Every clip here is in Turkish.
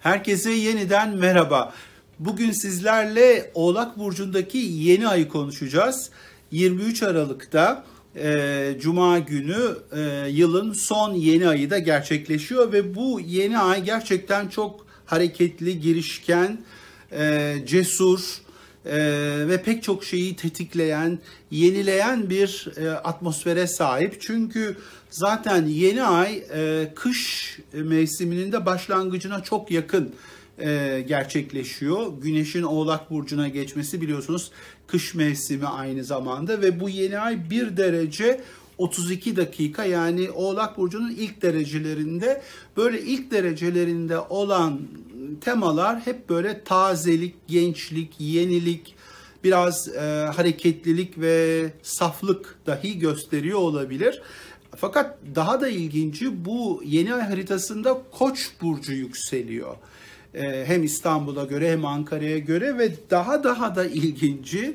Herkese yeniden merhaba. Bugün sizlerle Oğlak Burcu'ndaki yeni ayı konuşacağız. 23 Aralık'ta e, Cuma günü e, yılın son yeni ayı da gerçekleşiyor ve bu yeni ay gerçekten çok hareketli, girişken, e, cesur e, ve pek çok şeyi tetikleyen, yenileyen bir e, atmosfere sahip. Çünkü Zaten yeni ay e, kış mevsiminin de başlangıcına çok yakın e, gerçekleşiyor. Güneşin Oğlak Burcu'na geçmesi biliyorsunuz kış mevsimi aynı zamanda ve bu yeni ay 1 derece 32 dakika yani Oğlak Burcu'nun ilk derecelerinde böyle ilk derecelerinde olan temalar hep böyle tazelik, gençlik, yenilik, biraz e, hareketlilik ve saflık dahi gösteriyor olabilir. Fakat daha da ilginci bu yeni ay haritasında Koç burcu yükseliyor. Ee, hem İstanbul'a göre hem Ankara'ya göre ve daha daha da ilginci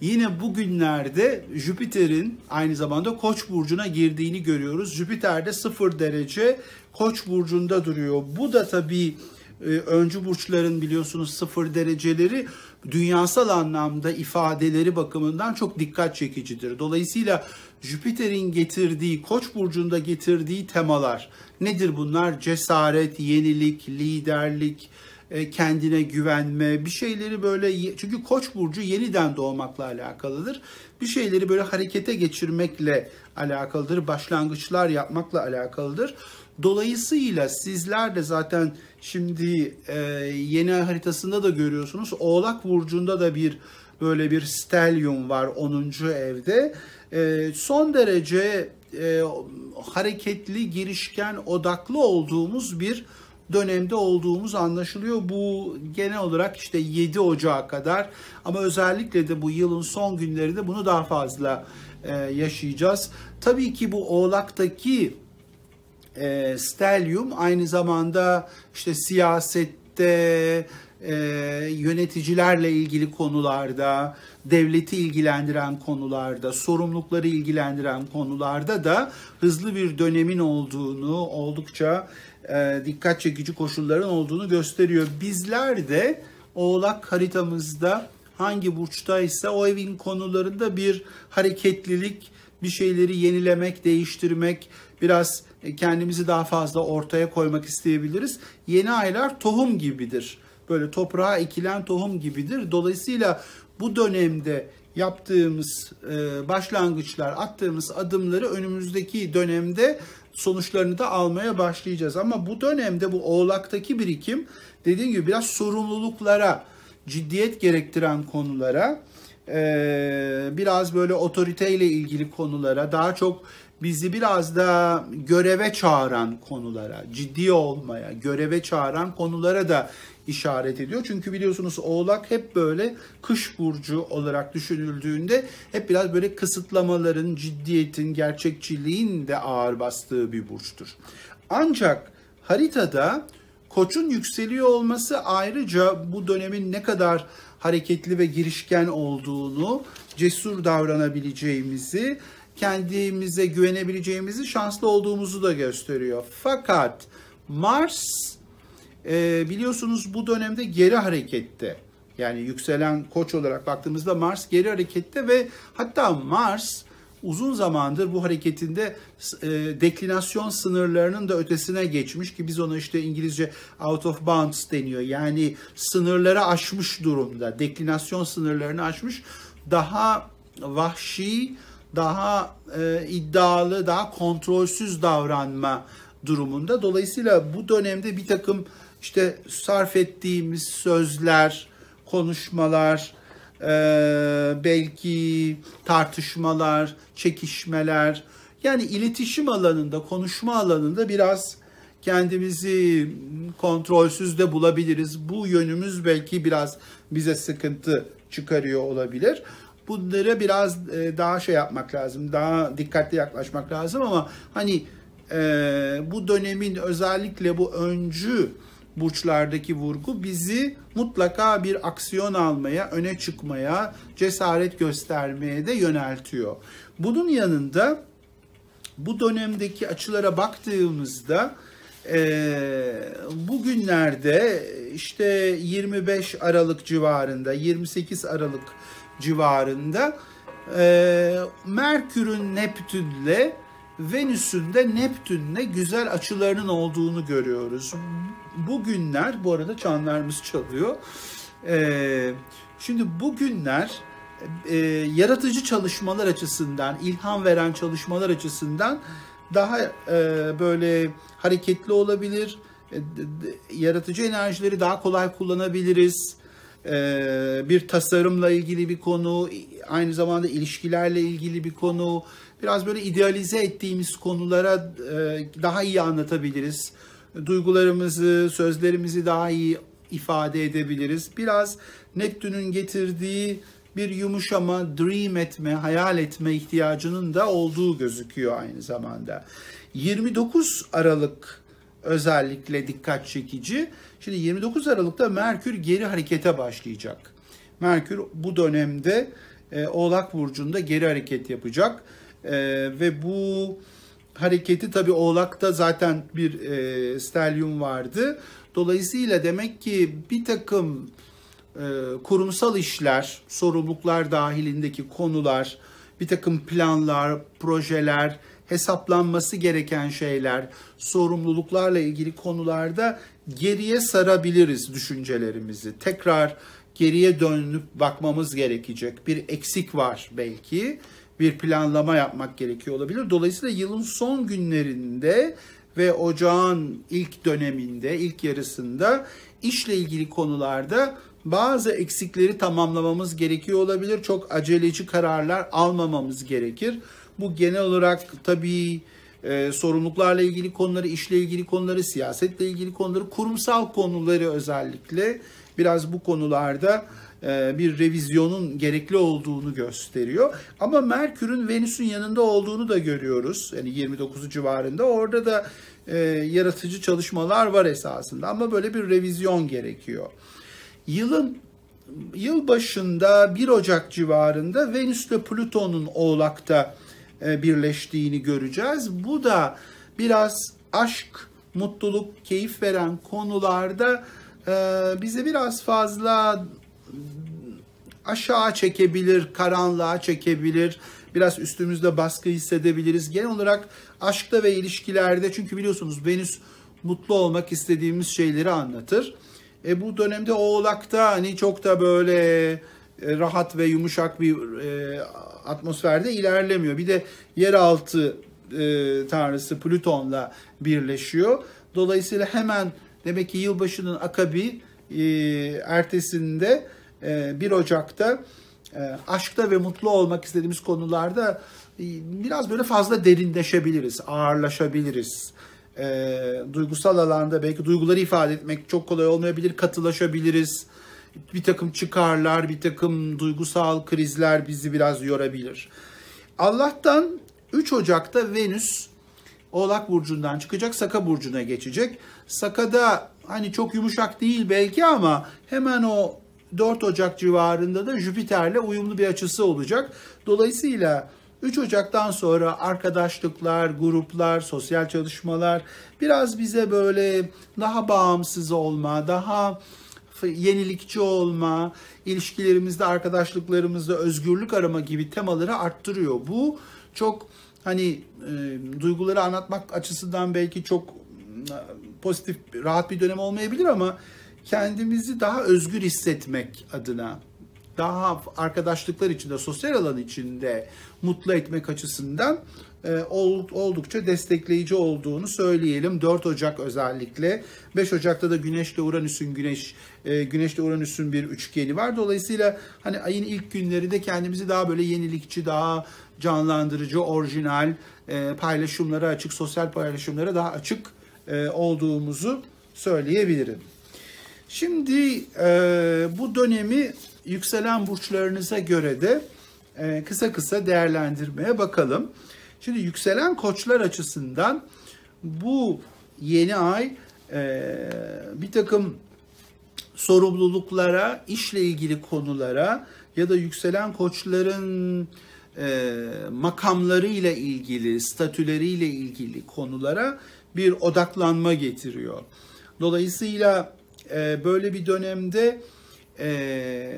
yine bugünlerde Jüpiter'in aynı zamanda Koç burcuna girdiğini görüyoruz. Jüpiter de 0 derece Koç burcunda duruyor. Bu da tabii ee, öncü burçların biliyorsunuz sıfır dereceleri dünyasal anlamda ifadeleri bakımından çok dikkat çekicidir. Dolayısıyla Jüpiter'in getirdiği, Koç burcunda getirdiği temalar nedir bunlar? Cesaret, yenilik, liderlik, e, kendine güvenme, bir şeyleri böyle çünkü Koç burcu yeniden doğmakla alakalıdır. Bir şeyleri böyle harekete geçirmekle alakalıdır, başlangıçlar yapmakla alakalıdır. Dolayısıyla sizler de zaten Şimdi e, yeni haritasında da görüyorsunuz. Oğlak Burcu'nda da bir böyle bir stelyum var 10. evde. E, son derece e, hareketli, girişken, odaklı olduğumuz bir dönemde olduğumuz anlaşılıyor. Bu genel olarak işte 7 Ocağı kadar ama özellikle de bu yılın son günlerinde bunu daha fazla e, yaşayacağız. Tabii ki bu Oğlak'taki e, stelyum aynı zamanda işte siyasette, e, yöneticilerle ilgili konularda, devleti ilgilendiren konularda, sorumlulukları ilgilendiren konularda da hızlı bir dönemin olduğunu, oldukça e, dikkat çekici koşulların olduğunu gösteriyor. Bizler de oğlak haritamızda hangi burçtaysa o evin konularında bir hareketlilik, bir şeyleri yenilemek, değiştirmek, biraz e, kendimizi daha fazla ortaya koymak isteyebiliriz. Yeni aylar tohum gibidir. Böyle toprağa ekilen tohum gibidir. Dolayısıyla bu dönemde yaptığımız e, başlangıçlar, attığımız adımları önümüzdeki dönemde sonuçlarını da almaya başlayacağız. Ama bu dönemde bu oğlaktaki birikim dediğim gibi biraz sorumluluklara, ciddiyet gerektiren konulara, e, biraz böyle otoriteyle ilgili konulara, daha çok bizi biraz da göreve çağıran konulara, ciddi olmaya, göreve çağıran konulara da işaret ediyor. Çünkü biliyorsunuz Oğlak hep böyle kış burcu olarak düşünüldüğünde hep biraz böyle kısıtlamaların, ciddiyetin, gerçekçiliğin de ağır bastığı bir burçtur. Ancak haritada Koç'un yükseliyor olması ayrıca bu dönemin ne kadar hareketli ve girişken olduğunu, cesur davranabileceğimizi kendimize güvenebileceğimizi, şanslı olduğumuzu da gösteriyor. Fakat Mars e, biliyorsunuz bu dönemde geri harekette. Yani yükselen koç olarak baktığımızda Mars geri harekette ve hatta Mars uzun zamandır bu hareketinde e, deklinasyon sınırlarının da ötesine geçmiş ki biz ona işte İngilizce out of bounds deniyor. Yani sınırları aşmış durumda. Deklinasyon sınırlarını aşmış. Daha vahşi, daha e, iddialı, daha kontrolsüz davranma durumunda. Dolayısıyla bu dönemde bir takım işte sarf ettiğimiz sözler, konuşmalar, e, belki tartışmalar, çekişmeler, yani iletişim alanında, konuşma alanında biraz kendimizi kontrolsüz de bulabiliriz. Bu yönümüz belki biraz bize sıkıntı çıkarıyor olabilir. Bunlara biraz e, daha şey yapmak lazım, daha dikkatli yaklaşmak lazım ama hani e, bu dönemin özellikle bu öncü burçlardaki vurgu bizi mutlaka bir aksiyon almaya, öne çıkmaya, cesaret göstermeye de yöneltiyor. Bunun yanında bu dönemdeki açılara baktığımızda e, bugünlerde işte 25 Aralık civarında, 28 Aralık civarında e, Merkür'ün Neptün'le Venüs'ün de Neptün'le güzel açılarının olduğunu görüyoruz. Bugünler, bu arada çanlarımız çalıyor. E, şimdi bugünler e, yaratıcı çalışmalar açısından, ilham veren çalışmalar açısından daha e, böyle hareketli olabilir. E, yaratıcı enerjileri daha kolay kullanabiliriz. Ee, bir tasarımla ilgili bir konu, aynı zamanda ilişkilerle ilgili bir konu, biraz böyle idealize ettiğimiz konulara e, daha iyi anlatabiliriz. Duygularımızı, sözlerimizi daha iyi ifade edebiliriz. Biraz Neptün'ün getirdiği bir yumuşama, dream etme, hayal etme ihtiyacının da olduğu gözüküyor aynı zamanda. 29 Aralık özellikle dikkat çekici. Şimdi 29 Aralık'ta Merkür geri harekete başlayacak. Merkür bu dönemde e, Oğlak Burcu'nda geri hareket yapacak. E, ve bu hareketi tabii Oğlak'ta zaten bir e, stelyum vardı. Dolayısıyla demek ki bir takım e, kurumsal işler, sorumluluklar dahilindeki konular, bir takım planlar, projeler, hesaplanması gereken şeyler, sorumluluklarla ilgili konularda geriye sarabiliriz düşüncelerimizi. Tekrar geriye dönüp bakmamız gerekecek. Bir eksik var belki. Bir planlama yapmak gerekiyor olabilir. Dolayısıyla yılın son günlerinde ve ocağın ilk döneminde, ilk yarısında işle ilgili konularda bazı eksikleri tamamlamamız gerekiyor olabilir. Çok aceleci kararlar almamamız gerekir. Bu genel olarak tabii e, sorumluluklarla ilgili konuları, işle ilgili konuları, siyasetle ilgili konuları, kurumsal konuları özellikle biraz bu konularda e, bir revizyonun gerekli olduğunu gösteriyor. Ama Merkür'ün Venüs'ün yanında olduğunu da görüyoruz. Yani 29 civarında orada da e, yaratıcı çalışmalar var esasında ama böyle bir revizyon gerekiyor. Yılın yıl başında 1 Ocak civarında Venüs ile Plüton'un Oğlak'ta e, birleştiğini göreceğiz. Bu da biraz aşk, mutluluk, keyif veren konularda e, bize biraz fazla aşağı çekebilir, karanlığa çekebilir. Biraz üstümüzde baskı hissedebiliriz. Genel olarak aşkta ve ilişkilerde çünkü biliyorsunuz Venüs mutlu olmak istediğimiz şeyleri anlatır. E bu dönemde Oğlak'ta hani çok da böyle e, rahat ve yumuşak bir e, atmosferde ilerlemiyor. Bir de yeraltı e, tanrısı Plüton'la birleşiyor. Dolayısıyla hemen demek ki yılbaşının akabi e, ertesinde e, 1 Ocak'ta e, aşkta ve mutlu olmak istediğimiz konularda e, biraz böyle fazla derinleşebiliriz, ağırlaşabiliriz. E, duygusal alanda belki duyguları ifade etmek çok kolay olmayabilir, katılaşabiliriz bir takım çıkarlar, bir takım duygusal krizler bizi biraz yorabilir. Allah'tan 3 Ocak'ta Venüs Oğlak Burcu'ndan çıkacak, Saka Burcu'na geçecek. Saka'da hani çok yumuşak değil belki ama hemen o 4 Ocak civarında da Jüpiter'le uyumlu bir açısı olacak. Dolayısıyla 3 Ocak'tan sonra arkadaşlıklar, gruplar, sosyal çalışmalar biraz bize böyle daha bağımsız olma, daha yenilikçi olma, ilişkilerimizde, arkadaşlıklarımızda özgürlük arama gibi temaları arttırıyor. Bu çok hani e, duyguları anlatmak açısından belki çok e, pozitif, rahat bir dönem olmayabilir ama kendimizi daha özgür hissetmek adına daha arkadaşlıklar içinde, sosyal alan içinde mutlu etmek açısından e, oldukça destekleyici olduğunu söyleyelim. 4 Ocak özellikle 5 Ocak'ta da Güneş'le Uranüs'ün Güneş e, Güneş'le Uranüs'ün bir üçgeni var. Dolayısıyla hani ayın ilk günleri de kendimizi daha böyle yenilikçi, daha canlandırıcı, orijinal e, paylaşımlara açık, sosyal paylaşımlara daha açık olduğumuzu söyleyebilirim. Şimdi e, bu dönemi yükselen burçlarınıza göre de e, kısa kısa değerlendirmeye bakalım. Şimdi yükselen koçlar açısından bu yeni ay e, bir takım sorumluluklara, işle ilgili konulara ya da yükselen koçların e, makamlarıyla ilgili, statüleriyle ilgili konulara bir odaklanma getiriyor. Dolayısıyla e, böyle bir dönemde e,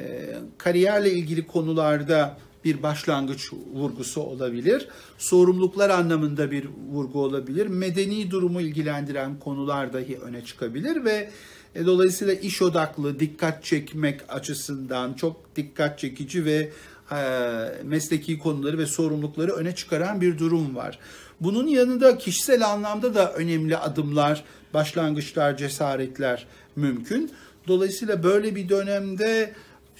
kariyerle ilgili konularda bir başlangıç vurgusu olabilir. Sorumluluklar anlamında bir vurgu olabilir. Medeni durumu ilgilendiren konular dahi öne çıkabilir ve e, dolayısıyla iş odaklı, dikkat çekmek açısından çok dikkat çekici ve e, mesleki konuları ve sorumlulukları öne çıkaran bir durum var. Bunun yanında kişisel anlamda da önemli adımlar, başlangıçlar, cesaretler mümkün. Dolayısıyla böyle bir dönemde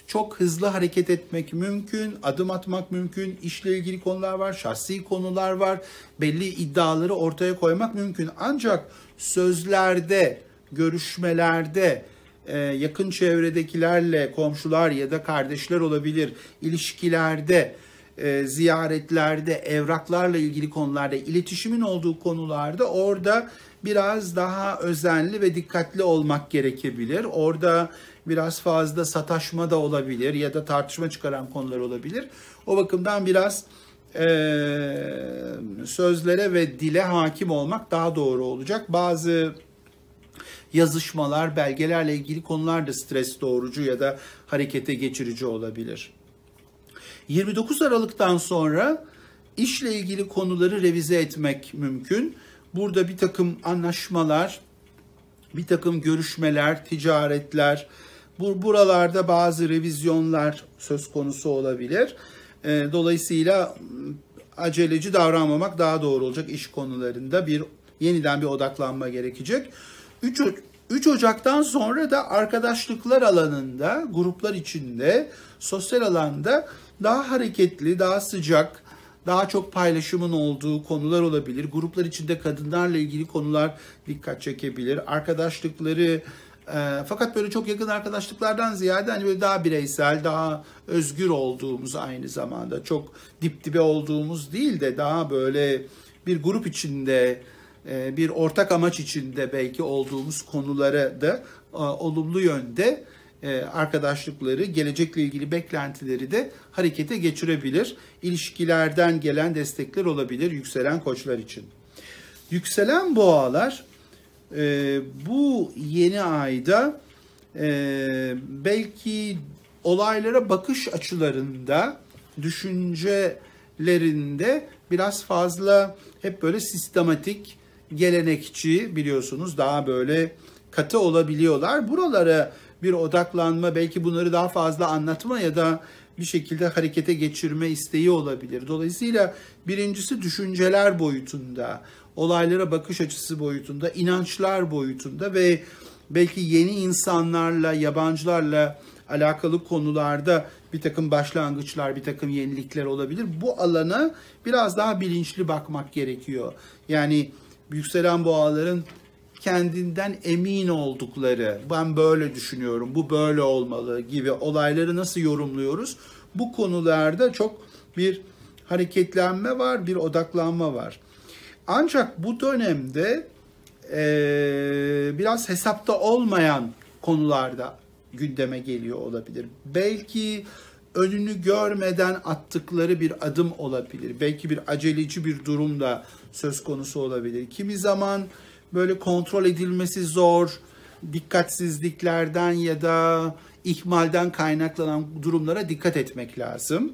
çok hızlı hareket etmek mümkün, adım atmak mümkün, işle ilgili konular var, şahsi konular var, belli iddiaları ortaya koymak mümkün. Ancak sözlerde, görüşmelerde, e, yakın çevredekilerle, komşular ya da kardeşler olabilir, ilişkilerde, e, ziyaretlerde, evraklarla ilgili konularda, iletişimin olduğu konularda orada biraz daha özenli ve dikkatli olmak gerekebilir. Orada biraz fazla sataşma da olabilir ya da tartışma çıkaran konular olabilir. O bakımdan biraz e, sözlere ve dile hakim olmak daha doğru olacak. Bazı yazışmalar, belgelerle ilgili konular da stres doğurucu ya da harekete geçirici olabilir. 29 Aralık'tan sonra işle ilgili konuları revize etmek mümkün. Burada bir takım anlaşmalar, bir takım görüşmeler, ticaretler, bu buralarda bazı revizyonlar söz konusu olabilir. Ee, dolayısıyla ıı, aceleci davranmamak daha doğru olacak iş konularında bir yeniden bir odaklanma gerekecek. 3 3 Ocak'tan sonra da arkadaşlıklar alanında, gruplar içinde, sosyal alanda daha hareketli, daha sıcak, daha çok paylaşımın olduğu konular olabilir. Gruplar içinde kadınlarla ilgili konular dikkat çekebilir. Arkadaşlıkları e, fakat böyle çok yakın arkadaşlıklardan ziyade hani böyle daha bireysel, daha özgür olduğumuz aynı zamanda çok dip dibe olduğumuz değil de daha böyle bir grup içinde e, bir ortak amaç içinde belki olduğumuz konulara da e, olumlu yönde e, arkadaşlıkları, gelecekle ilgili beklentileri de harekete geçirebilir. İlişkilerden gelen destekler olabilir yükselen koçlar için. Yükselen boğalar e, bu yeni ayda e, belki olaylara bakış açılarında, düşüncelerinde biraz fazla hep böyle sistematik, gelenekçi biliyorsunuz daha böyle katı olabiliyorlar. Buralara bir odaklanma, belki bunları daha fazla anlatma ya da bir şekilde harekete geçirme isteği olabilir. Dolayısıyla birincisi düşünceler boyutunda, olaylara bakış açısı boyutunda, inançlar boyutunda ve belki yeni insanlarla, yabancılarla alakalı konularda bir takım başlangıçlar, bir takım yenilikler olabilir. Bu alana biraz daha bilinçli bakmak gerekiyor. Yani yükselen boğaların kendinden emin oldukları, ben böyle düşünüyorum, bu böyle olmalı gibi olayları nasıl yorumluyoruz? Bu konularda çok bir hareketlenme var, bir odaklanma var. Ancak bu dönemde e, biraz hesapta olmayan konularda gündeme geliyor olabilir. Belki önünü görmeden attıkları bir adım olabilir. Belki bir aceleci bir durumda söz konusu olabilir. Kimi zaman böyle kontrol edilmesi zor, dikkatsizliklerden ya da ihmalden kaynaklanan durumlara dikkat etmek lazım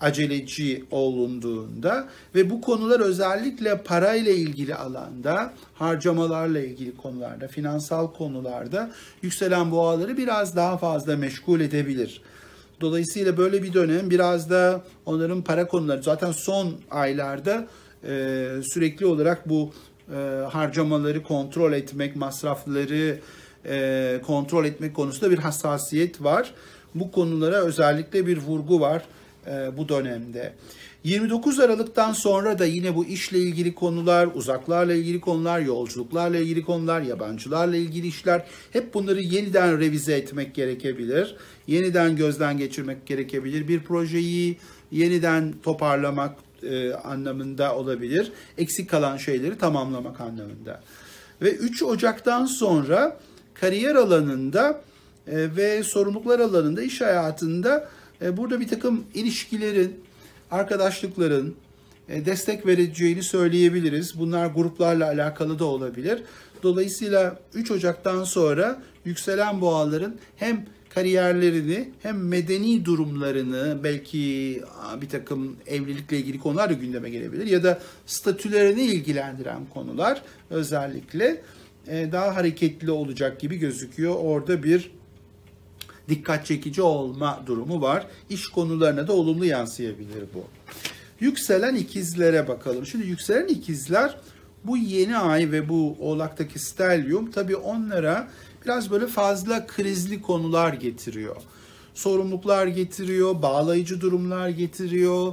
aceleci olunduğunda ve bu konular özellikle parayla ilgili alanda, harcamalarla ilgili konularda, finansal konularda yükselen boğaları biraz daha fazla meşgul edebilir. Dolayısıyla böyle bir dönem biraz da onların para konuları zaten son aylarda e, sürekli olarak bu e, harcamaları kontrol etmek, masrafları e, kontrol etmek konusunda bir hassasiyet var. Bu konulara özellikle bir vurgu var e, bu dönemde. 29 Aralık'tan sonra da yine bu işle ilgili konular, uzaklarla ilgili konular, yolculuklarla ilgili konular, yabancılarla ilgili işler hep bunları yeniden revize etmek gerekebilir. Yeniden gözden geçirmek gerekebilir. Bir projeyi yeniden toparlamak, e, anlamında olabilir. Eksik kalan şeyleri tamamlamak anlamında. Ve 3 Ocak'tan sonra kariyer alanında e, ve sorumluluklar alanında, iş hayatında e, burada bir takım ilişkilerin, arkadaşlıkların e, destek vereceğini söyleyebiliriz. Bunlar gruplarla alakalı da olabilir. Dolayısıyla 3 Ocak'tan sonra yükselen boğaların hem kariyerlerini hem medeni durumlarını belki bir takım evlilikle ilgili konular da gündeme gelebilir ya da statülerini ilgilendiren konular özellikle e, daha hareketli olacak gibi gözüküyor. Orada bir dikkat çekici olma durumu var. İş konularına da olumlu yansıyabilir bu. Yükselen ikizlere bakalım. Şimdi yükselen ikizler bu yeni ay ve bu oğlaktaki stelyum tabii onlara biraz böyle fazla krizli konular getiriyor. Sorumluluklar getiriyor, bağlayıcı durumlar getiriyor,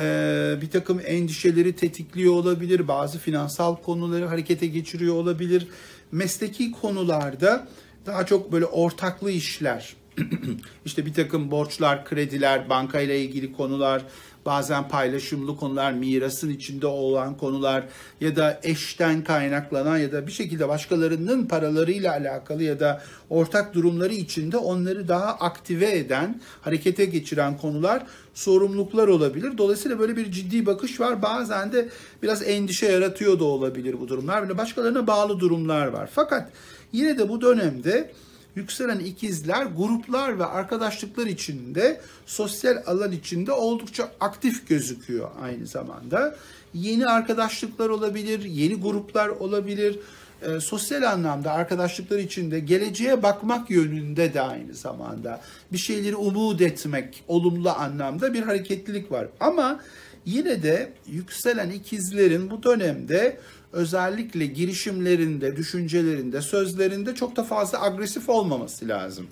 ee, bir takım endişeleri tetikliyor olabilir, bazı finansal konuları harekete geçiriyor olabilir. Mesleki konularda daha çok böyle ortaklı işler, işte bir takım borçlar, krediler, bankayla ilgili konular, bazen paylaşımlı konular, mirasın içinde olan konular ya da eşten kaynaklanan ya da bir şekilde başkalarının paralarıyla alakalı ya da ortak durumları içinde onları daha aktive eden, harekete geçiren konular sorumluluklar olabilir. Dolayısıyla böyle bir ciddi bakış var. Bazen de biraz endişe yaratıyor da olabilir bu durumlar. Böyle başkalarına bağlı durumlar var. Fakat yine de bu dönemde yükselen ikizler gruplar ve arkadaşlıklar içinde sosyal alan içinde oldukça aktif gözüküyor aynı zamanda. Yeni arkadaşlıklar olabilir, yeni gruplar olabilir. E, sosyal anlamda arkadaşlıklar içinde geleceğe bakmak yönünde de aynı zamanda bir şeyleri umut etmek olumlu anlamda bir hareketlilik var. Ama yine de yükselen ikizlerin bu dönemde özellikle girişimlerinde, düşüncelerinde, sözlerinde çok da fazla agresif olmaması lazım.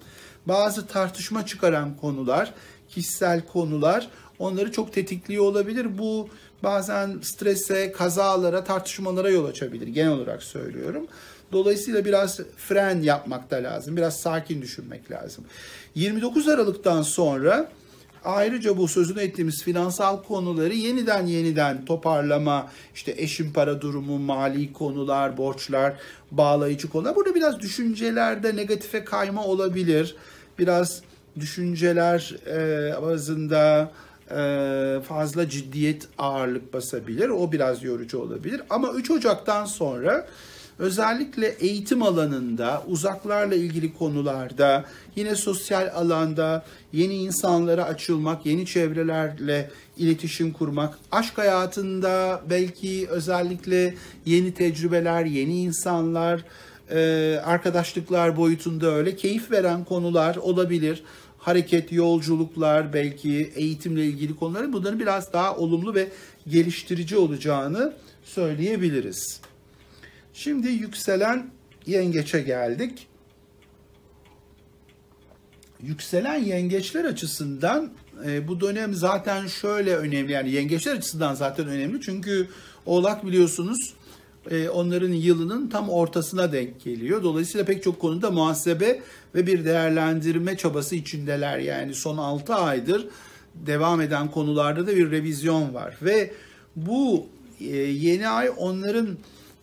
Bazı tartışma çıkaran konular, kişisel konular onları çok tetikliyor olabilir. Bu bazen strese, kazalara, tartışmalara yol açabilir genel olarak söylüyorum. Dolayısıyla biraz fren yapmak da lazım. Biraz sakin düşünmek lazım. 29 Aralık'tan sonra Ayrıca bu sözünü ettiğimiz finansal konuları yeniden yeniden toparlama, işte eşin para durumu, mali konular, borçlar, bağlayıcı konular. Burada biraz düşüncelerde negatife kayma olabilir. Biraz düşünceler e, bazında e, fazla ciddiyet ağırlık basabilir. O biraz yorucu olabilir. Ama 3 Ocak'tan sonra özellikle eğitim alanında, uzaklarla ilgili konularda, yine sosyal alanda yeni insanlara açılmak, yeni çevrelerle iletişim kurmak, aşk hayatında belki özellikle yeni tecrübeler, yeni insanlar, e, arkadaşlıklar boyutunda öyle keyif veren konular olabilir hareket, yolculuklar, belki eğitimle ilgili konuları bunların biraz daha olumlu ve geliştirici olacağını söyleyebiliriz. Şimdi yükselen yengeçe geldik. Yükselen yengeçler açısından e, bu dönem zaten şöyle önemli. Yani yengeçler açısından zaten önemli. Çünkü oğlak biliyorsunuz e, onların yılının tam ortasına denk geliyor. Dolayısıyla pek çok konuda muhasebe ve bir değerlendirme çabası içindeler. Yani son 6 aydır devam eden konularda da bir revizyon var. Ve bu e, yeni ay onların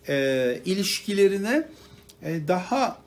e, ilişkilerine e, daha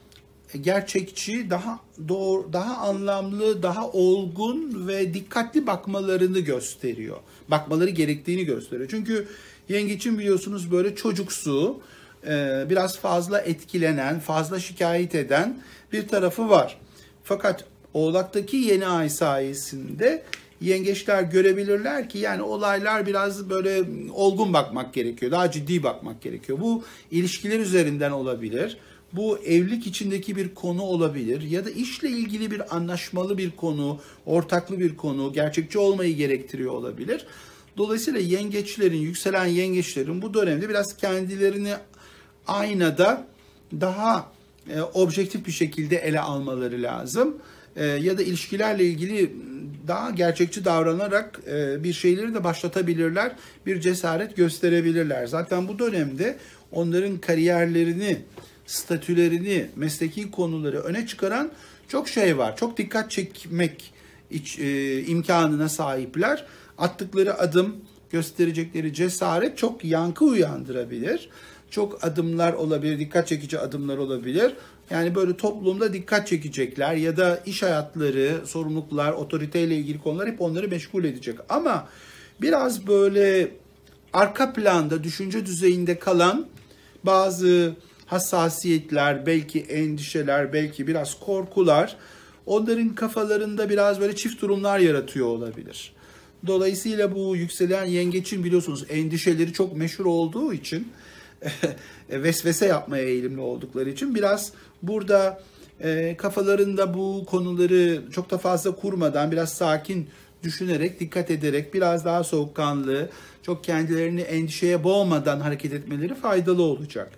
gerçekçi, daha doğru, daha anlamlı, daha olgun ve dikkatli bakmalarını gösteriyor. Bakmaları gerektiğini gösteriyor. Çünkü yengeçin biliyorsunuz böyle çocuksu, e, biraz fazla etkilenen, fazla şikayet eden bir tarafı var. Fakat Oğlak'taki yeni ay sayesinde yengeçler görebilirler ki yani olaylar biraz böyle olgun bakmak gerekiyor. Daha ciddi bakmak gerekiyor. Bu ilişkiler üzerinden olabilir. Bu evlilik içindeki bir konu olabilir ya da işle ilgili bir anlaşmalı bir konu, ortaklı bir konu, gerçekçi olmayı gerektiriyor olabilir. Dolayısıyla yengeçlerin, yükselen yengeçlerin bu dönemde biraz kendilerini aynada daha e, objektif bir şekilde ele almaları lazım. E, ya da ilişkilerle ilgili daha gerçekçi davranarak e, bir şeyleri de başlatabilirler, bir cesaret gösterebilirler. Zaten bu dönemde onların kariyerlerini, statülerini, mesleki konuları öne çıkaran çok şey var. Çok dikkat çekmek iç, e, imkanına sahipler. Attıkları adım, gösterecekleri cesaret çok yankı uyandırabilir çok adımlar olabilir, dikkat çekici adımlar olabilir. Yani böyle toplumda dikkat çekecekler ya da iş hayatları, sorumluluklar, otoriteyle ilgili konular hep onları meşgul edecek. Ama biraz böyle arka planda, düşünce düzeyinde kalan bazı hassasiyetler, belki endişeler, belki biraz korkular onların kafalarında biraz böyle çift durumlar yaratıyor olabilir. Dolayısıyla bu yükselen yengeçin biliyorsunuz endişeleri çok meşhur olduğu için E, vesvese yapmaya eğilimli oldukları için biraz burada e, kafalarında bu konuları çok da fazla kurmadan biraz sakin düşünerek, dikkat ederek biraz daha soğukkanlı, çok kendilerini endişeye boğmadan hareket etmeleri faydalı olacak.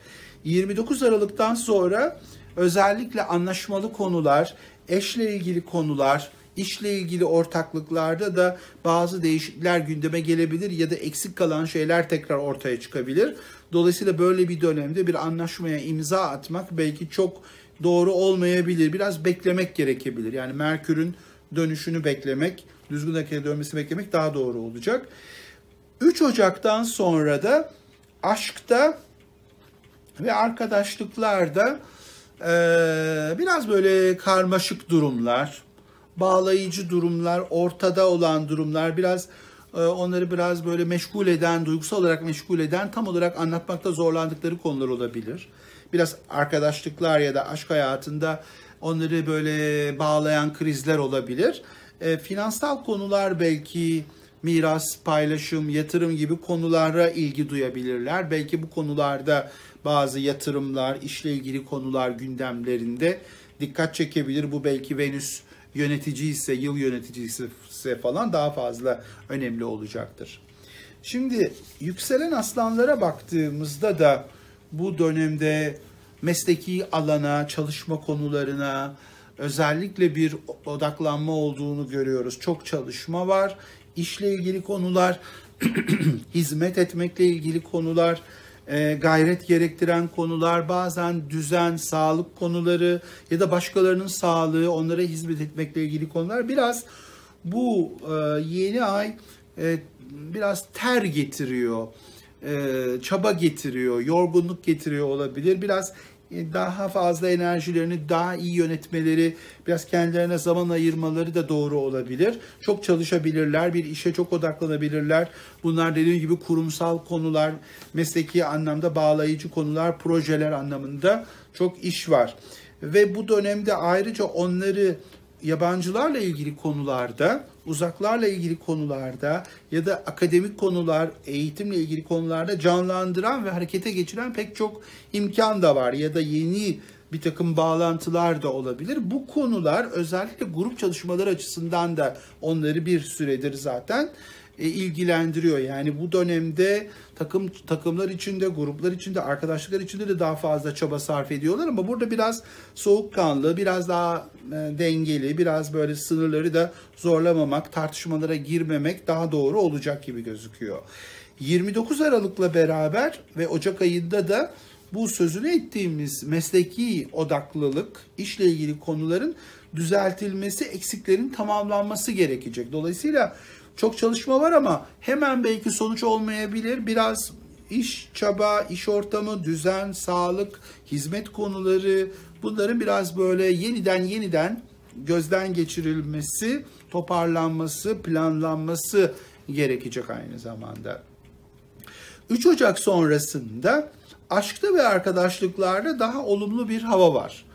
29 Aralık'tan sonra özellikle anlaşmalı konular, eşle ilgili konular, İşle ilgili ortaklıklarda da bazı değişiklikler gündeme gelebilir ya da eksik kalan şeyler tekrar ortaya çıkabilir. Dolayısıyla böyle bir dönemde bir anlaşmaya imza atmak belki çok doğru olmayabilir. Biraz beklemek gerekebilir. Yani Merkür'ün dönüşünü beklemek, düzgün harekete dönmesini beklemek daha doğru olacak. 3 Ocak'tan sonra da aşkta ve arkadaşlıklarda biraz böyle karmaşık durumlar, bağlayıcı durumlar, ortada olan durumlar, biraz e, onları biraz böyle meşgul eden, duygusal olarak meşgul eden, tam olarak anlatmakta zorlandıkları konular olabilir. Biraz arkadaşlıklar ya da aşk hayatında onları böyle bağlayan krizler olabilir. E, finansal konular belki miras, paylaşım, yatırım gibi konulara ilgi duyabilirler. Belki bu konularda bazı yatırımlar, işle ilgili konular gündemlerinde dikkat çekebilir. Bu belki Venüs yönetici ise, yıl yöneticisi ise falan daha fazla önemli olacaktır. Şimdi yükselen aslanlara baktığımızda da bu dönemde mesleki alana, çalışma konularına özellikle bir odaklanma olduğunu görüyoruz. Çok çalışma var, işle ilgili konular, hizmet etmekle ilgili konular, ee, gayret gerektiren konular, bazen düzen, sağlık konuları ya da başkalarının sağlığı, onlara hizmet etmekle ilgili konular biraz bu e, yeni ay e, biraz ter getiriyor, e, çaba getiriyor, yorgunluk getiriyor olabilir. Biraz e, daha fazla enerjilerini daha iyi yönetmeleri, biraz kendilerine zaman ayırmaları da doğru olabilir. Çok çalışabilirler, bir işe çok odaklanabilirler. Bunlar dediğim gibi kurumsal konular, mesleki anlamda bağlayıcı konular, projeler anlamında çok iş var. Ve bu dönemde ayrıca onları yabancılarla ilgili konularda, uzaklarla ilgili konularda ya da akademik konular, eğitimle ilgili konularda canlandıran ve harekete geçiren pek çok imkan da var ya da yeni bir takım bağlantılar da olabilir. Bu konular özellikle grup çalışmaları açısından da onları bir süredir zaten e, ilgilendiriyor. Yani bu dönemde takım takımlar içinde, gruplar içinde, arkadaşlıklar içinde de daha fazla çaba sarf ediyorlar ama burada biraz soğukkanlı, biraz daha e, dengeli, biraz böyle sınırları da zorlamamak, tartışmalara girmemek daha doğru olacak gibi gözüküyor. 29 Aralık'la beraber ve Ocak ayında da bu sözünü ettiğimiz mesleki odaklılık, işle ilgili konuların düzeltilmesi, eksiklerin tamamlanması gerekecek. Dolayısıyla çok çalışma var ama hemen belki sonuç olmayabilir. Biraz iş çaba, iş ortamı, düzen, sağlık, hizmet konuları bunların biraz böyle yeniden yeniden gözden geçirilmesi, toparlanması, planlanması gerekecek aynı zamanda. 3 Ocak sonrasında aşkta ve arkadaşlıklarda daha olumlu bir hava var.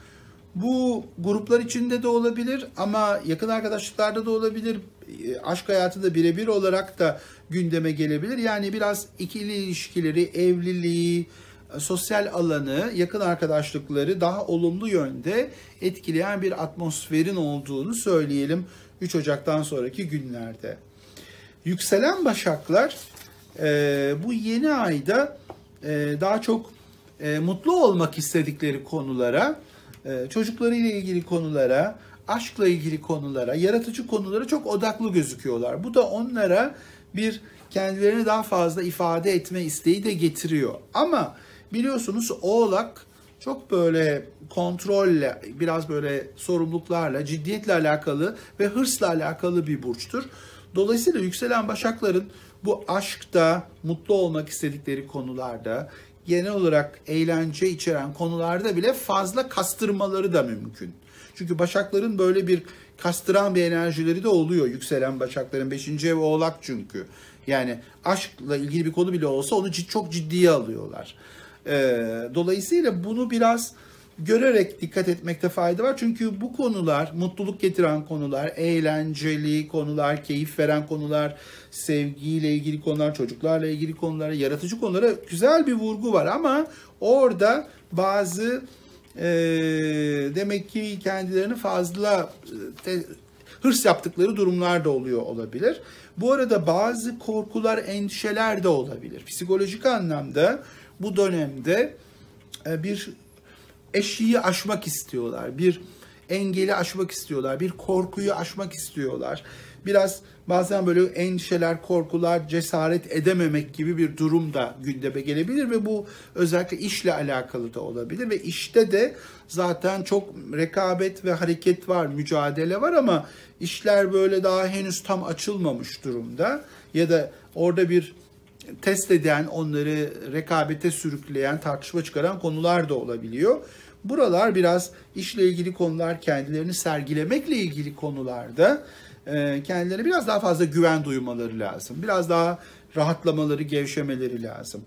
Bu gruplar içinde de olabilir ama yakın arkadaşlıklarda da olabilir, e, aşk hayatı da birebir olarak da gündeme gelebilir. Yani biraz ikili ilişkileri, evliliği, sosyal alanı, yakın arkadaşlıkları daha olumlu yönde etkileyen bir atmosferin olduğunu söyleyelim 3 Ocak'tan sonraki günlerde. Yükselen Başaklar e, bu yeni ayda e, daha çok mutlu olmak istedikleri konulara, e, çocuklarıyla ilgili konulara, aşkla ilgili konulara, yaratıcı konulara çok odaklı gözüküyorlar. Bu da onlara bir kendilerini daha fazla ifade etme isteği de getiriyor. Ama biliyorsunuz Oğlak çok böyle kontrolle, biraz böyle sorumluluklarla, ciddiyetle alakalı ve hırsla alakalı bir burçtur. Dolayısıyla yükselen başakların bu aşkta, mutlu olmak istedikleri konularda, genel olarak eğlence içeren konularda bile fazla kastırmaları da mümkün. Çünkü başakların böyle bir kastıran bir enerjileri de oluyor yükselen başakların. Beşinci ev oğlak çünkü. Yani aşkla ilgili bir konu bile olsa onu çok ciddiye alıyorlar. Ee, dolayısıyla bunu biraz görerek dikkat etmekte fayda var. Çünkü bu konular mutluluk getiren konular, eğlenceli konular, keyif veren konular, sevgiyle ilgili konular, çocuklarla ilgili konular, yaratıcı konulara güzel bir vurgu var ama orada bazı e, demek ki kendilerini fazla e, te, hırs yaptıkları durumlar da oluyor olabilir. Bu arada bazı korkular, endişeler de olabilir. Psikolojik anlamda bu dönemde e, bir eşiği aşmak istiyorlar, bir engeli aşmak istiyorlar, bir korkuyu aşmak istiyorlar biraz bazen böyle endişeler, korkular, cesaret edememek gibi bir durum da gündeme gelebilir ve bu özellikle işle alakalı da olabilir ve işte de zaten çok rekabet ve hareket var, mücadele var ama işler böyle daha henüz tam açılmamış durumda ya da orada bir test eden, onları rekabete sürükleyen, tartışma çıkaran konular da olabiliyor. Buralar biraz işle ilgili konular kendilerini sergilemekle ilgili konularda e, kendilerine biraz daha fazla güven duymaları lazım. Biraz daha rahatlamaları, gevşemeleri lazım.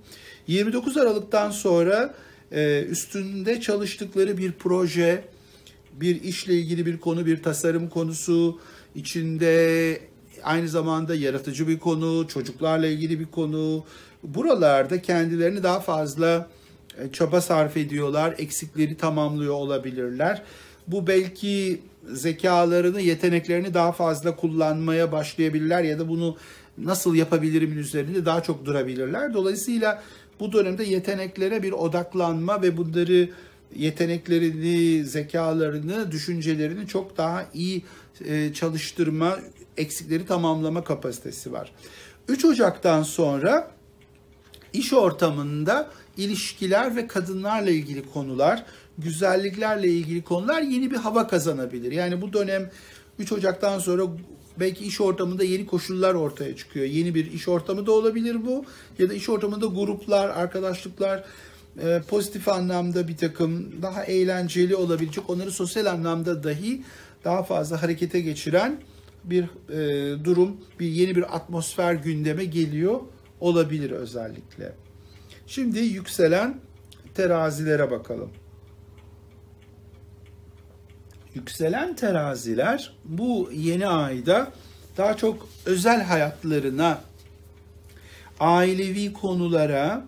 29 Aralık'tan sonra e, üstünde çalıştıkları bir proje, bir işle ilgili bir konu, bir tasarım konusu, içinde aynı zamanda yaratıcı bir konu, çocuklarla ilgili bir konu. Buralarda kendilerini daha fazla e, çaba sarf ediyorlar, eksikleri tamamlıyor olabilirler. Bu belki zekalarını, yeteneklerini daha fazla kullanmaya başlayabilirler ya da bunu nasıl yapabilirimin üzerinde daha çok durabilirler. Dolayısıyla bu dönemde yeteneklere bir odaklanma ve bunları yeteneklerini, zekalarını, düşüncelerini çok daha iyi e, çalıştırma, eksikleri tamamlama kapasitesi var. 3 Ocak'tan sonra iş ortamında ilişkiler ve kadınlarla ilgili konular güzelliklerle ilgili konular yeni bir hava kazanabilir. Yani bu dönem 3 Ocak'tan sonra belki iş ortamında yeni koşullar ortaya çıkıyor. Yeni bir iş ortamı da olabilir bu ya da iş ortamında gruplar, arkadaşlıklar e, pozitif anlamda bir takım daha eğlenceli olabilecek onları sosyal anlamda dahi daha fazla harekete geçiren bir e, durum, bir yeni bir atmosfer gündeme geliyor olabilir özellikle. Şimdi yükselen terazilere bakalım yükselen teraziler bu yeni ayda daha çok özel hayatlarına, ailevi konulara,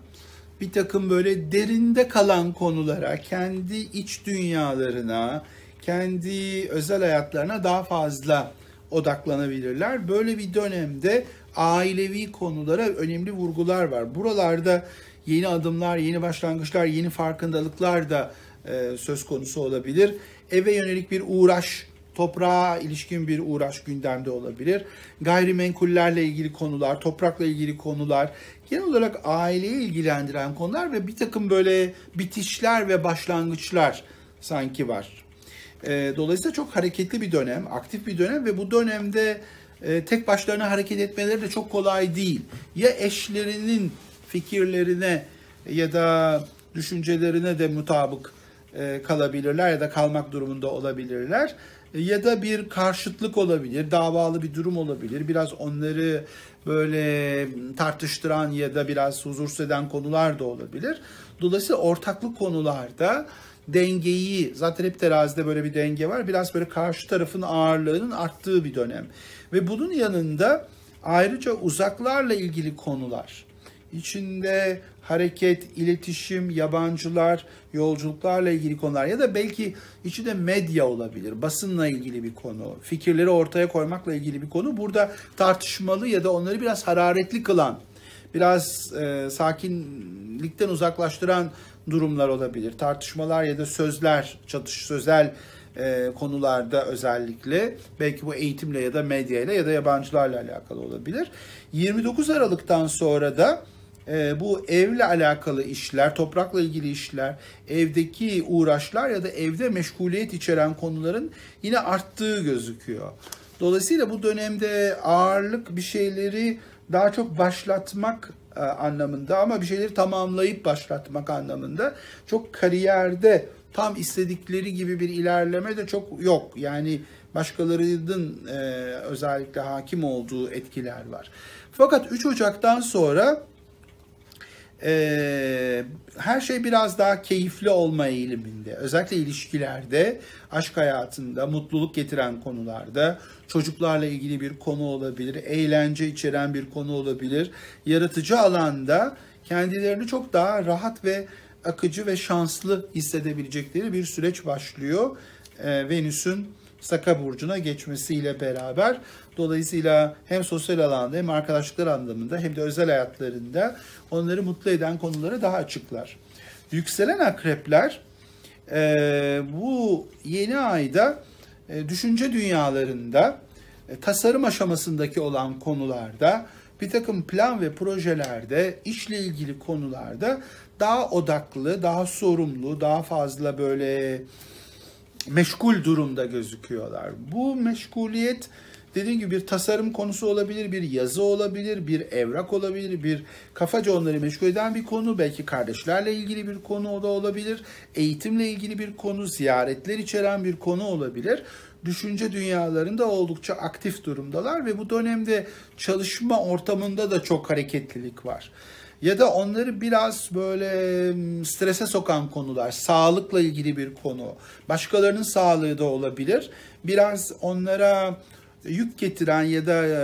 bir takım böyle derinde kalan konulara, kendi iç dünyalarına, kendi özel hayatlarına daha fazla odaklanabilirler. Böyle bir dönemde ailevi konulara önemli vurgular var. Buralarda yeni adımlar, yeni başlangıçlar, yeni farkındalıklar da e, söz konusu olabilir. Eve yönelik bir uğraş, toprağa ilişkin bir uğraş gündemde olabilir. Gayrimenkullerle ilgili konular, toprakla ilgili konular, genel olarak aileyi ilgilendiren konular ve bir takım böyle bitişler ve başlangıçlar sanki var. Ee, dolayısıyla çok hareketli bir dönem, aktif bir dönem ve bu dönemde e, tek başlarına hareket etmeleri de çok kolay değil. Ya eşlerinin fikirlerine ya da düşüncelerine de mutabık e, kalabilirler ya da kalmak durumunda olabilirler e, ya da bir karşıtlık olabilir, davalı bir durum olabilir. Biraz onları böyle tartıştıran ya da biraz huzursuz eden konular da olabilir. Dolayısıyla ortaklık konularda dengeyi zaten hep terazide böyle bir denge var. Biraz böyle karşı tarafın ağırlığının arttığı bir dönem. Ve bunun yanında ayrıca uzaklarla ilgili konular içinde hareket, iletişim, yabancılar, yolculuklarla ilgili konular ya da belki içinde medya olabilir, basınla ilgili bir konu, fikirleri ortaya koymakla ilgili bir konu. Burada tartışmalı ya da onları biraz hararetli kılan, biraz e, sakinlikten uzaklaştıran durumlar olabilir. Tartışmalar ya da sözler, çatış sözel e, konularda özellikle belki bu eğitimle ya da medyayla ya da yabancılarla alakalı olabilir. 29 Aralık'tan sonra da e, bu evle alakalı işler, toprakla ilgili işler, evdeki uğraşlar ya da evde meşguliyet içeren konuların yine arttığı gözüküyor. Dolayısıyla bu dönemde ağırlık bir şeyleri daha çok başlatmak e, anlamında ama bir şeyleri tamamlayıp başlatmak anlamında çok kariyerde tam istedikleri gibi bir ilerleme de çok yok. Yani başkalarının e, özellikle hakim olduğu etkiler var. Fakat 3 Ocak'tan sonra e, her şey biraz daha keyifli olma eğiliminde. Özellikle ilişkilerde, aşk hayatında, mutluluk getiren konularda, çocuklarla ilgili bir konu olabilir, eğlence içeren bir konu olabilir. Yaratıcı alanda kendilerini çok daha rahat ve akıcı ve şanslı hissedebilecekleri bir süreç başlıyor. E, Venüs'ün Saka burcuna geçmesiyle beraber dolayısıyla hem sosyal alanda hem arkadaşlıklar anlamında hem de özel hayatlarında onları mutlu eden konuları daha açıklar. Yükselen akrepler e, bu yeni ayda e, düşünce dünyalarında e, tasarım aşamasındaki olan konularda bir takım plan ve projelerde, işle ilgili konularda daha odaklı, daha sorumlu, daha fazla böyle meşgul durumda gözüküyorlar. Bu meşguliyet dediğim gibi bir tasarım konusu olabilir, bir yazı olabilir, bir evrak olabilir, bir kafaca onları meşgul eden bir konu, belki kardeşlerle ilgili bir konu da olabilir, eğitimle ilgili bir konu, ziyaretler içeren bir konu olabilir. Düşünce dünyalarında oldukça aktif durumdalar ve bu dönemde çalışma ortamında da çok hareketlilik var ya da onları biraz böyle hmm, strese sokan konular, sağlıkla ilgili bir konu, başkalarının sağlığı da olabilir. Biraz onlara yük getiren ya da e,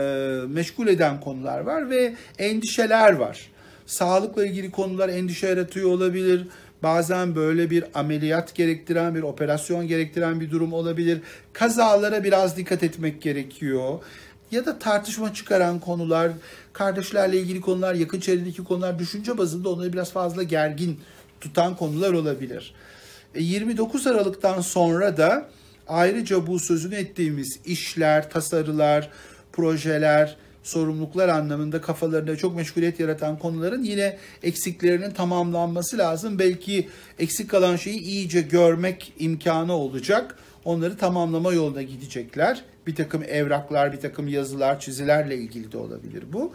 meşgul eden konular var ve endişeler var. Sağlıkla ilgili konular endişe yaratıyor olabilir. Bazen böyle bir ameliyat gerektiren, bir operasyon gerektiren bir durum olabilir. Kazalara biraz dikkat etmek gerekiyor ya da tartışma çıkaran konular, kardeşlerle ilgili konular, yakın çevredeki konular, düşünce bazında onları biraz fazla gergin tutan konular olabilir. 29 e, Aralık'tan sonra da ayrıca bu sözünü ettiğimiz işler, tasarılar, projeler, sorumluluklar anlamında kafalarında çok meşguliyet yaratan konuların yine eksiklerinin tamamlanması lazım. Belki eksik kalan şeyi iyice görmek imkanı olacak onları tamamlama yoluna gidecekler. Bir takım evraklar, bir takım yazılar, çizilerle ilgili de olabilir bu.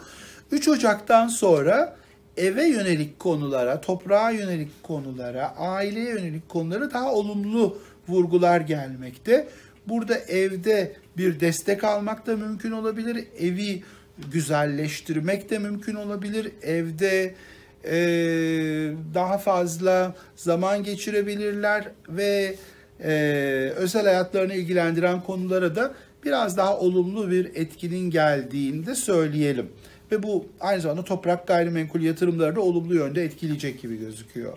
3 Ocak'tan sonra eve yönelik konulara, toprağa yönelik konulara, aileye yönelik konulara daha olumlu vurgular gelmekte. Burada evde bir destek almak da mümkün olabilir. Evi güzelleştirmek de mümkün olabilir. Evde e, daha fazla zaman geçirebilirler ve e, özel hayatlarını ilgilendiren konulara da biraz daha olumlu bir etkinin geldiğini de söyleyelim. Ve bu aynı zamanda toprak gayrimenkul yatırımları da olumlu yönde etkileyecek gibi gözüküyor.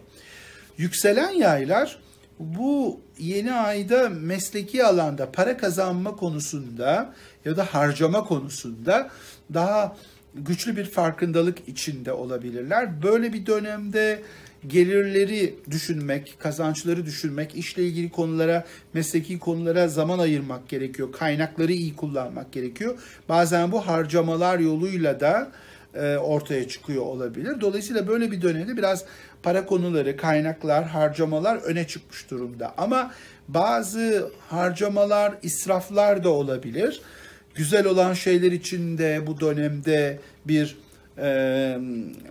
Yükselen yaylar bu yeni ayda mesleki alanda para kazanma konusunda ya da harcama konusunda daha güçlü bir farkındalık içinde olabilirler. Böyle bir dönemde gelirleri düşünmek, kazançları düşünmek, işle ilgili konulara, mesleki konulara zaman ayırmak gerekiyor. Kaynakları iyi kullanmak gerekiyor. Bazen bu harcamalar yoluyla da e, ortaya çıkıyor olabilir. Dolayısıyla böyle bir dönemde biraz para konuları, kaynaklar, harcamalar öne çıkmış durumda. Ama bazı harcamalar, israflar da olabilir. Güzel olan şeyler için de bu dönemde bir e,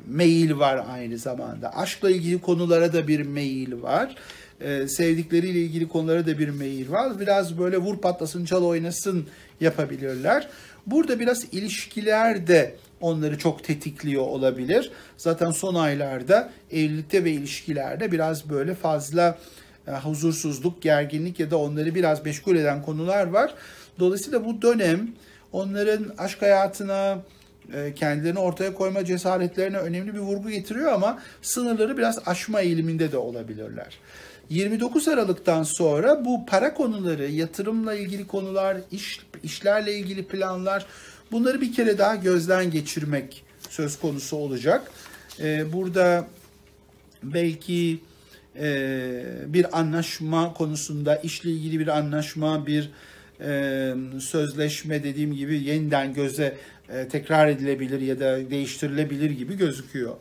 mail var aynı zamanda. Aşkla ilgili konulara da bir mail var. E, sevdikleriyle ilgili konulara da bir mail var. Biraz böyle vur patlasın çal oynasın yapabiliyorlar Burada biraz ilişkiler de onları çok tetikliyor olabilir. Zaten son aylarda evlilikte ve ilişkilerde biraz böyle fazla e, huzursuzluk, gerginlik ya da onları biraz meşgul eden konular var. Dolayısıyla bu dönem onların aşk hayatına, e, kendilerini ortaya koyma cesaretlerine önemli bir vurgu getiriyor ama sınırları biraz aşma eğiliminde de olabilirler. 29 Aralık'tan sonra bu para konuları, yatırımla ilgili konular, iş, işlerle ilgili planlar bunları bir kere daha gözden geçirmek söz konusu olacak. Ee, burada belki e, bir anlaşma konusunda, işle ilgili bir anlaşma, bir e, sözleşme dediğim gibi yeniden göze e, tekrar edilebilir ya da değiştirilebilir gibi gözüküyor.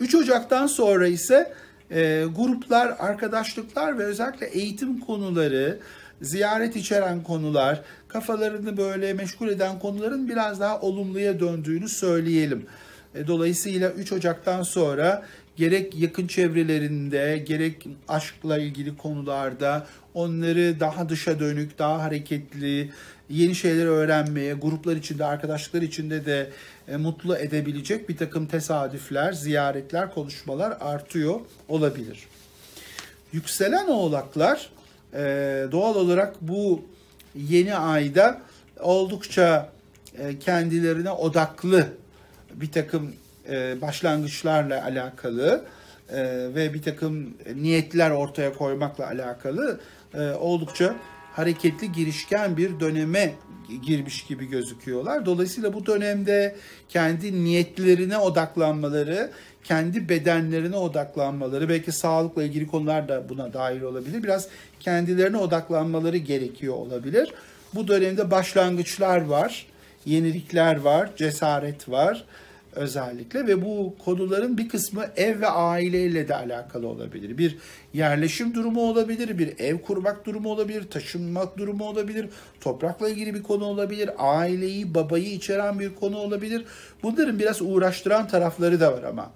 3 Ocak'tan sonra ise e, gruplar, arkadaşlıklar ve özellikle eğitim konuları, ziyaret içeren konular, kafalarını böyle meşgul eden konuların biraz daha olumluya döndüğünü söyleyelim. E, dolayısıyla 3 Ocak'tan sonra gerek yakın çevrelerinde gerek aşkla ilgili konularda onları daha dışa dönük, daha hareketli, yeni şeyler öğrenmeye, gruplar içinde, arkadaşlıklar içinde de e, mutlu edebilecek bir takım tesadüfler, ziyaretler, konuşmalar artıyor olabilir. Yükselen oğlaklar e, doğal olarak bu yeni ayda oldukça e, kendilerine odaklı bir takım e, başlangıçlarla alakalı e, ve bir takım niyetler ortaya koymakla alakalı e, oldukça hareketli girişken bir döneme girmiş gibi gözüküyorlar. Dolayısıyla bu dönemde kendi niyetlerine odaklanmaları, kendi bedenlerine odaklanmaları, belki sağlıkla ilgili konular da buna dahil olabilir. Biraz kendilerine odaklanmaları gerekiyor olabilir. Bu dönemde başlangıçlar var, yenilikler var, cesaret var özellikle ve bu konuların bir kısmı ev ve aileyle de alakalı olabilir. Bir yerleşim durumu olabilir, bir ev kurmak durumu olabilir, taşınmak durumu olabilir, toprakla ilgili bir konu olabilir, aileyi, babayı içeren bir konu olabilir. Bunların biraz uğraştıran tarafları da var ama.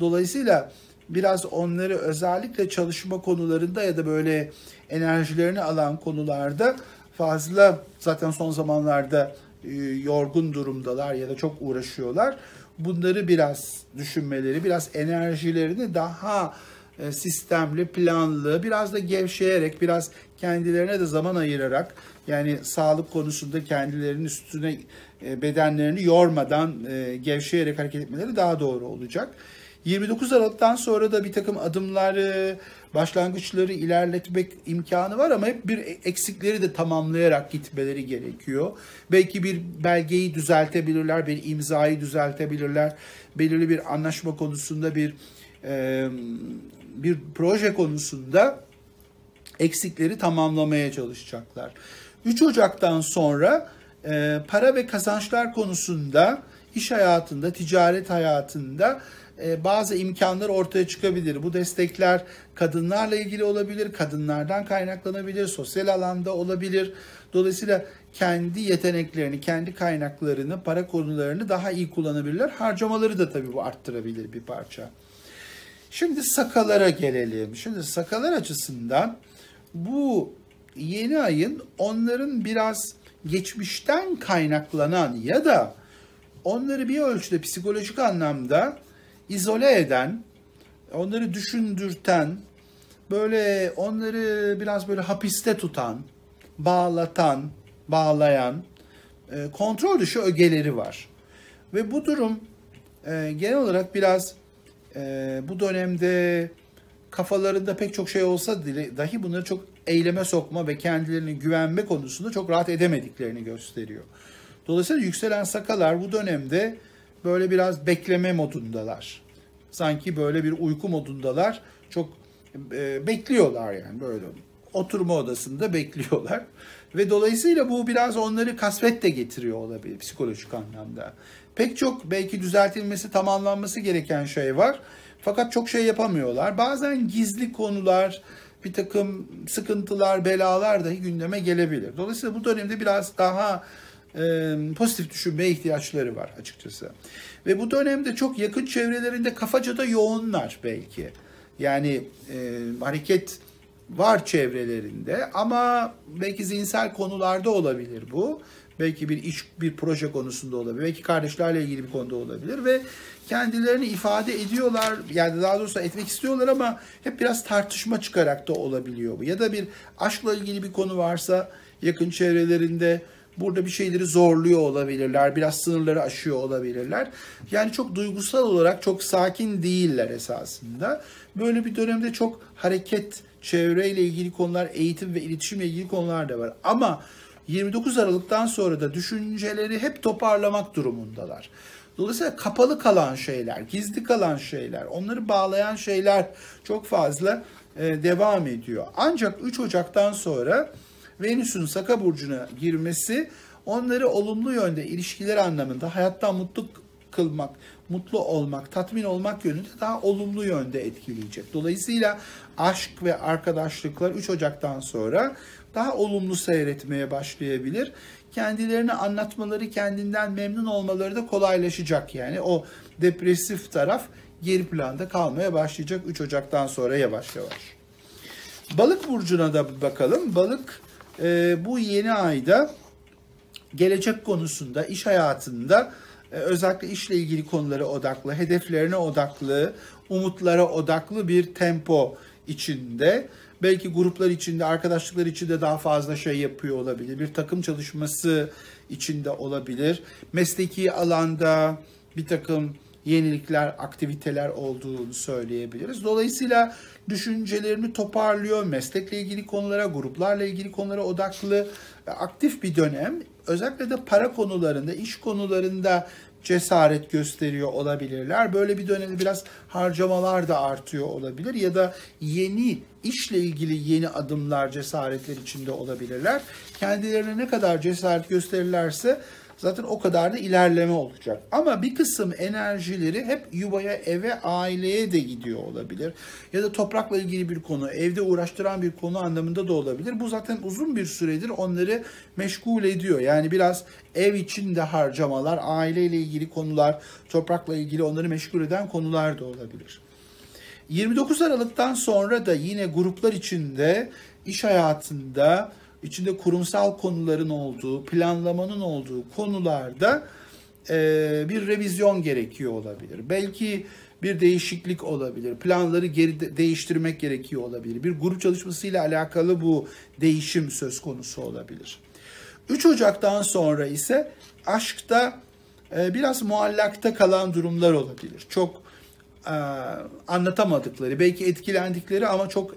Dolayısıyla biraz onları özellikle çalışma konularında ya da böyle enerjilerini alan konularda fazla zaten son zamanlarda e, yorgun durumdalar ya da çok uğraşıyorlar bunları biraz düşünmeleri, biraz enerjilerini daha e, sistemli, planlı, biraz da gevşeyerek, biraz kendilerine de zaman ayırarak yani sağlık konusunda kendilerinin üstüne e, bedenlerini yormadan e, gevşeyerek hareket etmeleri daha doğru olacak. 29 Aralık'tan sonra da bir takım adımları, başlangıçları ilerletmek imkanı var ama hep bir e, eksikleri de tamamlayarak gitmeleri gerekiyor. Belki bir belgeyi düzeltebilirler, bir imzayı düzeltebilirler, belirli bir anlaşma konusunda bir e, bir proje konusunda eksikleri tamamlamaya çalışacaklar. 3 Ocak'tan sonra e, para ve kazançlar konusunda iş hayatında, ticaret hayatında e, bazı imkanlar ortaya çıkabilir. Bu destekler kadınlarla ilgili olabilir, kadınlardan kaynaklanabilir, sosyal alanda olabilir. Dolayısıyla kendi yeteneklerini, kendi kaynaklarını, para konularını daha iyi kullanabilirler. Harcamaları da tabii bu arttırabilir bir parça. Şimdi sakalara gelelim. Şimdi sakalar açısından bu yeni ayın onların biraz geçmişten kaynaklanan ya da onları bir ölçüde psikolojik anlamda izole eden, onları düşündürten, böyle onları biraz böyle hapiste tutan, bağlatan, bağlayan e, kontrol dışı ögeleri var. Ve bu durum e, genel olarak biraz e, bu dönemde kafalarında pek çok şey olsa dahi bunları çok eyleme sokma ve kendilerini güvenme konusunda çok rahat edemediklerini gösteriyor. Dolayısıyla yükselen sakalar bu dönemde böyle biraz bekleme modundalar sanki böyle bir uyku modundalar. Çok e, bekliyorlar yani böyle oturma odasında bekliyorlar. Ve dolayısıyla bu biraz onları kasvet de getiriyor olabilir psikolojik anlamda. Pek çok belki düzeltilmesi, tamamlanması gereken şey var. Fakat çok şey yapamıyorlar. Bazen gizli konular, bir takım sıkıntılar, belalar dahi gündeme gelebilir. Dolayısıyla bu dönemde biraz daha e, pozitif düşünmeye ihtiyaçları var açıkçası. Ve bu dönemde çok yakın çevrelerinde kafacada yoğunlar belki. Yani e, hareket var çevrelerinde ama belki zihinsel konularda olabilir bu. Belki bir iş, bir proje konusunda olabilir. Belki kardeşlerle ilgili bir konuda olabilir ve kendilerini ifade ediyorlar. Yani daha doğrusu etmek istiyorlar ama hep biraz tartışma çıkarak da olabiliyor bu. Ya da bir aşkla ilgili bir konu varsa yakın çevrelerinde Burada bir şeyleri zorluyor olabilirler. Biraz sınırları aşıyor olabilirler. Yani çok duygusal olarak çok sakin değiller esasında. Böyle bir dönemde çok hareket, çevreyle ilgili konular, eğitim ve iletişimle ilgili konular da var. Ama 29 Aralık'tan sonra da düşünceleri hep toparlamak durumundalar. Dolayısıyla kapalı kalan şeyler, gizli kalan şeyler, onları bağlayan şeyler çok fazla e, devam ediyor. Ancak 3 Ocak'tan sonra Venüs'ün Saka burcuna girmesi onları olumlu yönde ilişkiler anlamında hayattan mutlu kılmak, mutlu olmak, tatmin olmak yönünde daha olumlu yönde etkileyecek. Dolayısıyla aşk ve arkadaşlıklar 3 Ocak'tan sonra daha olumlu seyretmeye başlayabilir. Kendilerini anlatmaları, kendinden memnun olmaları da kolaylaşacak. Yani o depresif taraf geri planda kalmaya başlayacak 3 Ocak'tan sonra yavaş yavaş. Balık burcuna da bakalım. Balık e, bu yeni ayda gelecek konusunda, iş hayatında e, özellikle işle ilgili konulara odaklı, hedeflerine odaklı, umutlara odaklı bir tempo içinde belki gruplar içinde, arkadaşlıklar içinde daha fazla şey yapıyor olabilir. Bir takım çalışması içinde olabilir. Mesleki alanda bir takım yenilikler, aktiviteler olduğunu söyleyebiliriz. Dolayısıyla düşüncelerini toparlıyor, meslekle ilgili konulara, gruplarla ilgili konulara odaklı e, aktif bir dönem. Özellikle de para konularında, iş konularında cesaret gösteriyor olabilirler. Böyle bir dönemde biraz harcamalar da artıyor olabilir ya da yeni işle ilgili yeni adımlar cesaretler içinde olabilirler. Kendilerine ne kadar cesaret gösterirlerse zaten o kadar da ilerleme olacak. Ama bir kısım enerjileri hep yuvaya, eve, aileye de gidiyor olabilir. Ya da toprakla ilgili bir konu, evde uğraştıran bir konu anlamında da olabilir. Bu zaten uzun bir süredir onları meşgul ediyor. Yani biraz ev içinde harcamalar, aileyle ilgili konular, toprakla ilgili onları meşgul eden konular da olabilir. 29 Aralık'tan sonra da yine gruplar içinde iş hayatında içinde kurumsal konuların olduğu, planlamanın olduğu konularda e, bir revizyon gerekiyor olabilir. Belki bir değişiklik olabilir. Planları geri değiştirmek gerekiyor olabilir. Bir grup çalışmasıyla alakalı bu değişim söz konusu olabilir. 3 Ocak'tan sonra ise aşkta e, biraz muallakta kalan durumlar olabilir. Çok e, anlatamadıkları, belki etkilendikleri ama çok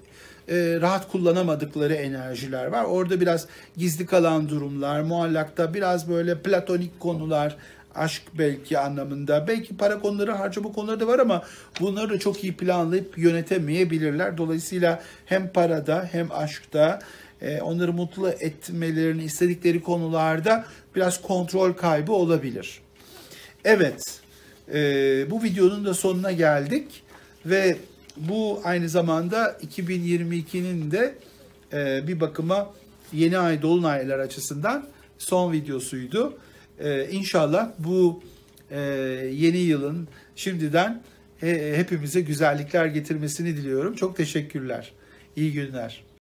e, rahat kullanamadıkları enerjiler var. Orada biraz gizli kalan durumlar, muallakta biraz böyle platonik konular, aşk belki anlamında. Belki para konuları, harcama konuları da var ama bunları da çok iyi planlayıp yönetemeyebilirler. Dolayısıyla hem parada hem aşkta e, onları mutlu etmelerini istedikleri konularda biraz kontrol kaybı olabilir. Evet, e, bu videonun da sonuna geldik ve bu aynı zamanda 2022'nin de e, bir bakıma yeni ay dolunaylar açısından son videosuydu. E, inşallah bu e, yeni yılın şimdiden hepimize güzellikler getirmesini diliyorum. Çok teşekkürler. İyi günler.